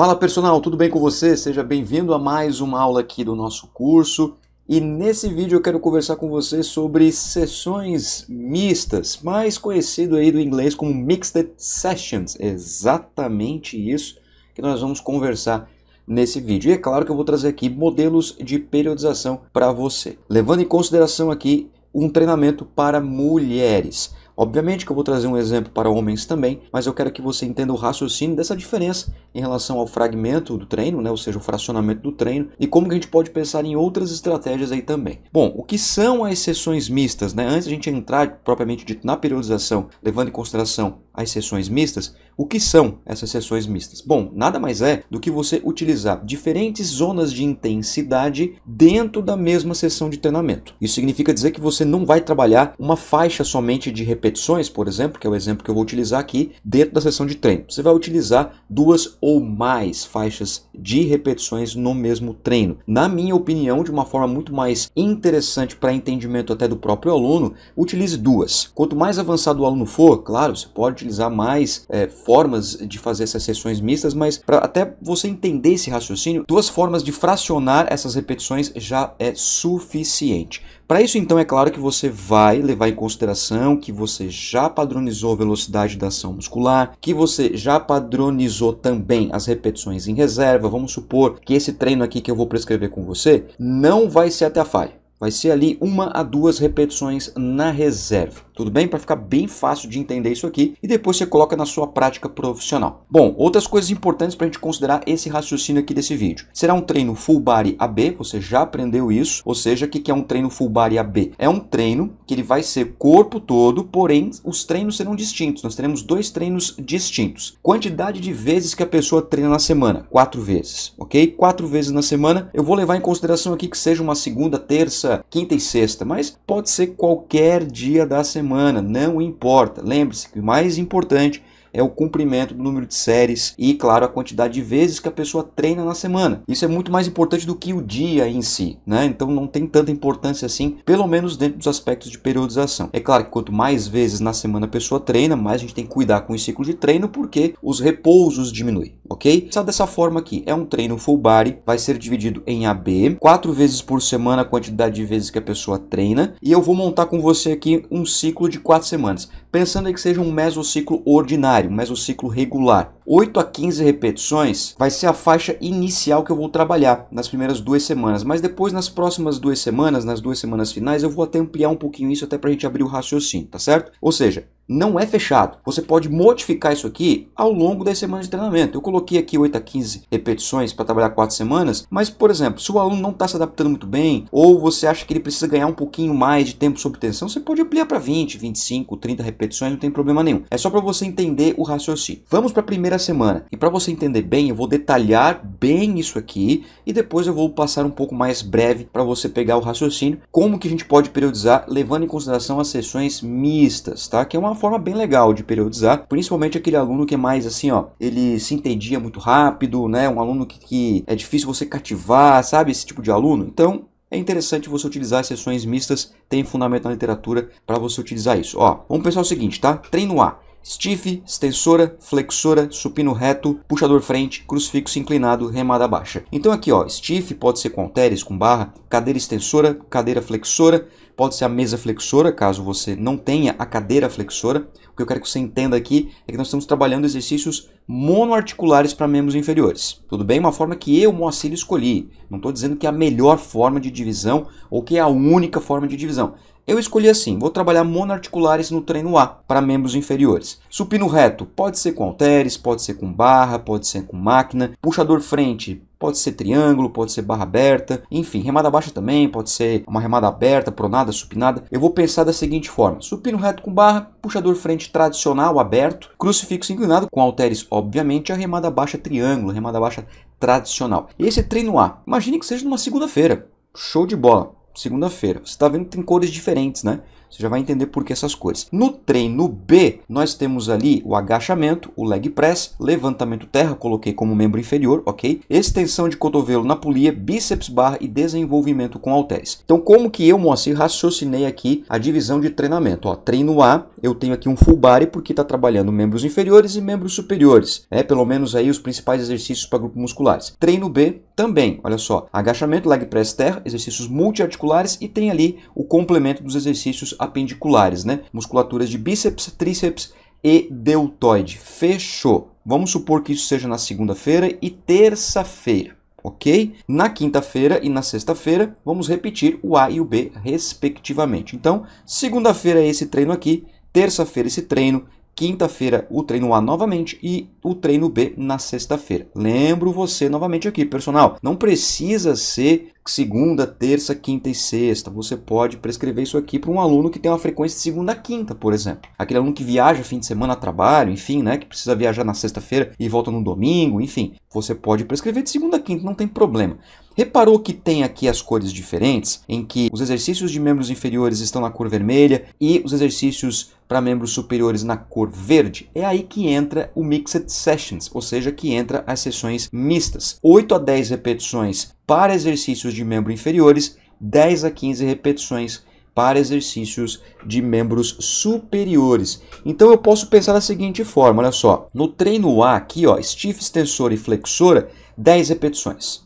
Fala personal, tudo bem com você? Seja bem-vindo a mais uma aula aqui do nosso curso. E nesse vídeo eu quero conversar com você sobre sessões mistas, mais conhecido aí do inglês como mixed sessions. É exatamente isso que nós vamos conversar nesse vídeo. E é claro que eu vou trazer aqui modelos de periodização para você, levando em consideração aqui um treinamento para mulheres. Obviamente que eu vou trazer um exemplo para homens também, mas eu quero que você entenda o raciocínio dessa diferença em relação ao fragmento do treino, né, ou seja, o fracionamento do treino, e como que a gente pode pensar em outras estratégias aí também. Bom, o que são as sessões mistas? Né? Antes a gente entrar propriamente dito na periodização, levando em consideração as sessões mistas. O que são essas sessões mistas? Bom, nada mais é do que você utilizar diferentes zonas de intensidade dentro da mesma sessão de treinamento. Isso significa dizer que você não vai trabalhar uma faixa somente de repetições, por exemplo, que é o exemplo que eu vou utilizar aqui, dentro da sessão de treino. Você vai utilizar duas ou mais faixas de repetições no mesmo treino. Na minha opinião, de uma forma muito mais interessante para entendimento até do próprio aluno, utilize duas. Quanto mais avançado o aluno for, claro, você pode utilizar mais é, formas de fazer essas sessões mistas, mas para até você entender esse raciocínio, duas formas de fracionar essas repetições já é suficiente. Para isso, então, é claro que você vai levar em consideração que você já padronizou a velocidade da ação muscular, que você já padronizou também as repetições em reserva. Vamos supor que esse treino aqui que eu vou prescrever com você não vai ser até a falha, vai ser ali uma a duas repetições na reserva tudo bem? Para ficar bem fácil de entender isso aqui e depois você coloca na sua prática profissional. Bom, outras coisas importantes para a gente considerar esse raciocínio aqui desse vídeo. Será um treino full body AB, você já aprendeu isso, ou seja, o que é um treino full body AB? É um treino que ele vai ser corpo todo, porém os treinos serão distintos, nós teremos dois treinos distintos. Quantidade de vezes que a pessoa treina na semana, quatro vezes, ok? Quatro vezes na semana, eu vou levar em consideração aqui que seja uma segunda, terça, quinta e sexta, mas pode ser qualquer dia da semana humana, não importa. Lembre-se que o mais importante é o cumprimento do número de séries e, claro, a quantidade de vezes que a pessoa treina na semana. Isso é muito mais importante do que o dia em si, né? Então não tem tanta importância assim, pelo menos dentro dos aspectos de periodização. É claro que quanto mais vezes na semana a pessoa treina, mais a gente tem que cuidar com o ciclo de treino, porque os repousos diminuem ok? Só dessa forma aqui, é um treino full body, vai ser dividido em AB, quatro vezes por semana a quantidade de vezes que a pessoa treina, e eu vou montar com você aqui um ciclo de quatro semanas, pensando que seja um mesociclo ordinário, um mesociclo regular, 8 a 15 repetições vai ser a faixa inicial que eu vou trabalhar nas primeiras duas semanas, mas depois nas próximas duas semanas, nas duas semanas finais, eu vou até ampliar um pouquinho isso até para a gente abrir o raciocínio, tá certo? Ou seja, não é fechado. Você pode modificar isso aqui ao longo das semanas de treinamento. Eu coloquei aqui 8 a 15 repetições para trabalhar 4 semanas, mas, por exemplo, se o aluno não está se adaptando muito bem, ou você acha que ele precisa ganhar um pouquinho mais de tempo sob tensão, você pode ampliar para 20, 25, 30 repetições, não tem problema nenhum. É só para você entender o raciocínio. Vamos para a primeira semana. E para você entender bem, eu vou detalhar bem isso aqui e depois eu vou passar um pouco mais breve para você pegar o raciocínio, como que a gente pode periodizar levando em consideração as sessões mistas, tá? Que é uma forma bem legal de periodizar, principalmente aquele aluno que é mais assim, ó, ele se entendia muito rápido, né? Um aluno que, que é difícil você cativar, sabe? Esse tipo de aluno. Então, é interessante você utilizar sessões mistas, tem fundamento na literatura para você utilizar isso. Ó, vamos pensar o seguinte, tá? Treino A. Stiff, extensora, flexora, supino reto, puxador frente, crucifixo inclinado, remada baixa. Então aqui ó, stiff pode ser com halteres, com barra, cadeira extensora, cadeira flexora, pode ser a mesa flexora, caso você não tenha a cadeira flexora. O que eu quero que você entenda aqui é que nós estamos trabalhando exercícios monoarticulares para membros inferiores. Tudo bem? Uma forma que eu, Moacir, escolhi. Não estou dizendo que é a melhor forma de divisão ou que é a única forma de divisão. Eu escolhi assim, vou trabalhar monoarticulares no treino A, para membros inferiores. Supino reto, pode ser com halteres, pode ser com barra, pode ser com máquina. Puxador frente, pode ser triângulo, pode ser barra aberta, enfim, remada baixa também, pode ser uma remada aberta, pronada, supinada. Eu vou pensar da seguinte forma: supino reto com barra, puxador frente tradicional aberto, crucifixo inclinado com halteres, obviamente, a remada baixa triângulo, remada baixa tradicional. Esse é treino A. Imagine que seja numa segunda-feira. Show de bola segunda-feira. Você está vendo que tem cores diferentes, né? Você já vai entender por que essas cores. No treino B, nós temos ali o agachamento, o leg press, levantamento terra, coloquei como membro inferior, ok? Extensão de cotovelo na polia, bíceps barra e desenvolvimento com halteres. Então, como que eu, Moacir, raciocinei aqui a divisão de treinamento? Ó, treino A, eu tenho aqui um full body porque está trabalhando membros inferiores e membros superiores, é Pelo menos aí os principais exercícios para grupos musculares. Treino B também, olha só, agachamento, leg press terra, exercícios multiarticulares e tem ali o complemento dos exercícios apendiculares, né? Musculaturas de bíceps, tríceps e deltoide. Fechou. Vamos supor que isso seja na segunda-feira e terça-feira ok? Na quinta-feira e na sexta-feira, vamos repetir o A e o B, respectivamente. Então, segunda-feira é esse treino aqui, terça-feira esse treino quinta-feira o treino A novamente e o treino B na sexta-feira. Lembro você novamente aqui, personal, não precisa ser segunda, terça, quinta e sexta. Você pode prescrever isso aqui para um aluno que tem uma frequência de segunda a quinta, por exemplo. Aquele aluno que viaja fim de semana a trabalho, enfim, né, que precisa viajar na sexta-feira e volta no domingo, enfim. Você pode prescrever de segunda a quinta, não tem problema. Reparou que tem aqui as cores diferentes, em que os exercícios de membros inferiores estão na cor vermelha e os exercícios para membros superiores na cor verde, é aí que entra o Mixed Sessions, ou seja, que entra as sessões mistas. 8 a 10 repetições para exercícios de membros inferiores, 10 a 15 repetições para exercícios de membros superiores. Então eu posso pensar da seguinte forma, olha só. No treino A aqui, ó, stiff, extensora e flexora, 10 repetições.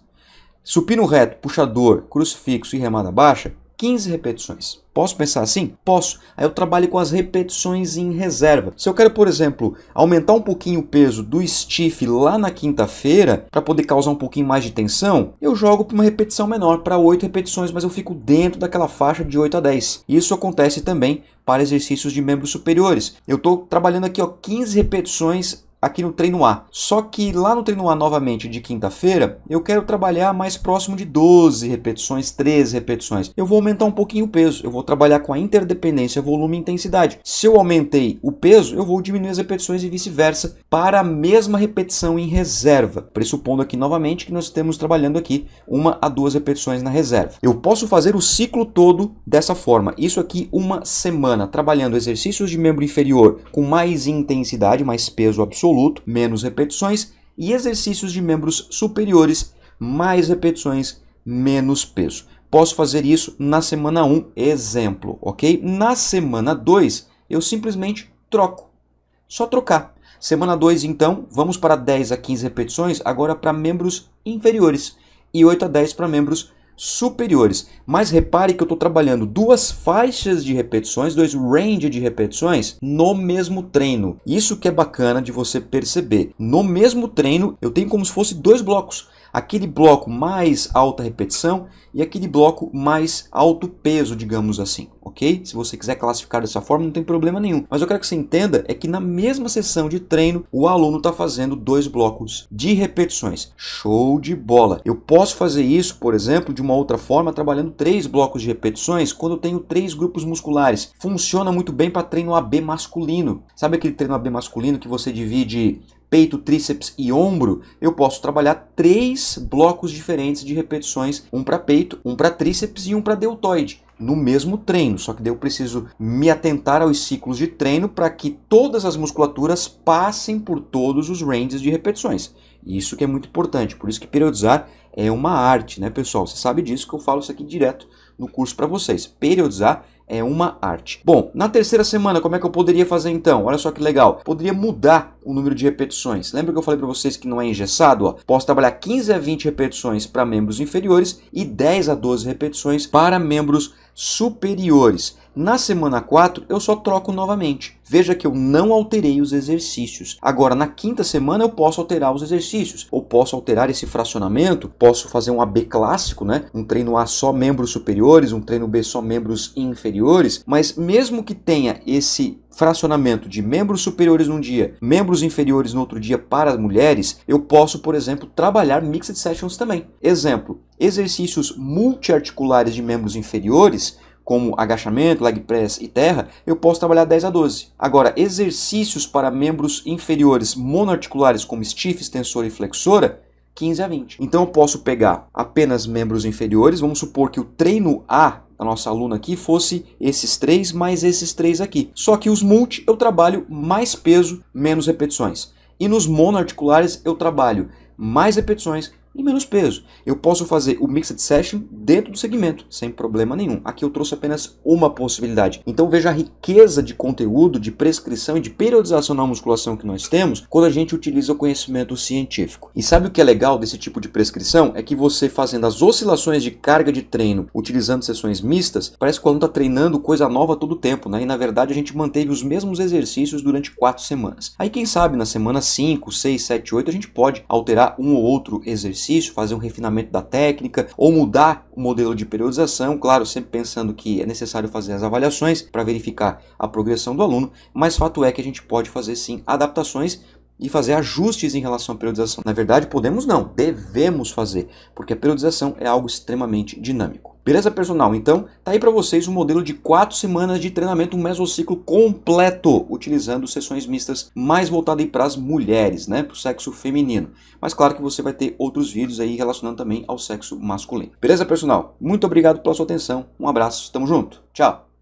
Supino reto, puxador, crucifixo e remada baixa, 15 repetições. Posso pensar assim? Posso. Aí eu trabalho com as repetições em reserva. Se eu quero, por exemplo, aumentar um pouquinho o peso do stiff lá na quinta-feira, para poder causar um pouquinho mais de tensão, eu jogo para uma repetição menor, para 8 repetições, mas eu fico dentro daquela faixa de 8 a 10. Isso acontece também para exercícios de membros superiores. Eu estou trabalhando aqui ó, 15 repetições aqui no treino A. Só que lá no treino A novamente de quinta-feira, eu quero trabalhar mais próximo de 12 repetições, 13 repetições. Eu vou aumentar um pouquinho o peso, eu vou trabalhar com a interdependência volume e intensidade. Se eu aumentei o peso, eu vou diminuir as repetições e vice-versa para a mesma repetição em reserva, pressupondo aqui novamente que nós estamos trabalhando aqui uma a duas repetições na reserva. Eu posso fazer o ciclo todo dessa forma. Isso aqui uma semana, trabalhando exercícios de membro inferior com mais intensidade, mais peso absoluto absoluto, menos repetições, e exercícios de membros superiores, mais repetições, menos peso. Posso fazer isso na semana 1, exemplo, ok? Na semana 2, eu simplesmente troco. Só trocar. Semana 2, então, vamos para 10 a 15 repetições, agora para membros inferiores, e 8 a 10 para membros superiores superiores. Mas repare que eu estou trabalhando duas faixas de repetições, dois range de repetições no mesmo treino. Isso que é bacana de você perceber. No mesmo treino, eu tenho como se fosse dois blocos aquele bloco mais alta repetição e aquele bloco mais alto peso, digamos assim, ok? Se você quiser classificar dessa forma, não tem problema nenhum. Mas eu quero que você entenda é que na mesma sessão de treino, o aluno está fazendo dois blocos de repetições. Show de bola! Eu posso fazer isso, por exemplo, de uma outra forma, trabalhando três blocos de repetições quando eu tenho três grupos musculares. Funciona muito bem para treino AB masculino. Sabe aquele treino AB masculino que você divide peito, tríceps e ombro, eu posso trabalhar três blocos diferentes de repetições, um para peito, um para tríceps e um para deltoide no mesmo treino, só que daí eu preciso me atentar aos ciclos de treino para que todas as musculaturas passem por todos os ranges de repetições. Isso que é muito importante, por isso que periodizar é uma arte, né, pessoal? Você sabe disso que eu falo isso aqui direto no curso para vocês. Periodizar é uma arte. Bom, na terceira semana, como é que eu poderia fazer então? Olha só que legal. Poderia mudar o número de repetições. Lembra que eu falei para vocês que não é engessado? Ó? Posso trabalhar 15 a 20 repetições para membros inferiores e 10 a 12 repetições para membros superiores. Na semana 4, eu só troco novamente. Veja que eu não alterei os exercícios. Agora, na quinta semana, eu posso alterar os exercícios. Ou posso alterar esse fracionamento, posso fazer um AB clássico, né? Um treino A só membros superiores, um treino B só membros inferiores. Mas mesmo que tenha esse fracionamento de membros superiores num dia, membros inferiores no outro dia para as mulheres, eu posso, por exemplo, trabalhar mixed sessions também. Exemplo, exercícios multiarticulares de membros inferiores como agachamento, leg press e terra, eu posso trabalhar 10 a 12. Agora, exercícios para membros inferiores monoarticulares, como stiff, extensora e flexora, 15 a 20. Então eu posso pegar apenas membros inferiores, vamos supor que o treino A da nossa aluna aqui fosse esses três mais esses três aqui. Só que os multi eu trabalho mais peso, menos repetições. E nos monoarticulares eu trabalho mais repetições, e menos peso. Eu posso fazer o Mixed Session dentro do segmento, sem problema nenhum. Aqui eu trouxe apenas uma possibilidade. Então veja a riqueza de conteúdo, de prescrição e de periodização na musculação que nós temos quando a gente utiliza o conhecimento científico. E sabe o que é legal desse tipo de prescrição? É que você fazendo as oscilações de carga de treino, utilizando sessões mistas, parece que o aluno está treinando coisa nova todo o tempo, né? E na verdade a gente manteve os mesmos exercícios durante quatro semanas. Aí quem sabe na semana 5, 6, 7, 8 a gente pode alterar um ou outro exercício exercício, fazer um refinamento da técnica ou mudar o modelo de periodização, claro, sempre pensando que é necessário fazer as avaliações para verificar a progressão do aluno, mas fato é que a gente pode fazer sim adaptações e fazer ajustes em relação à periodização. Na verdade, podemos não, devemos fazer, porque a periodização é algo extremamente dinâmico. Beleza, personal? Então, tá aí para vocês um modelo de 4 semanas de treinamento, um mesociclo completo, utilizando sessões mistas mais voltadas para as mulheres, né, para o sexo feminino. Mas claro que você vai ter outros vídeos aí relacionando também ao sexo masculino. Beleza, personal? Muito obrigado pela sua atenção. Um abraço, tamo junto. Tchau.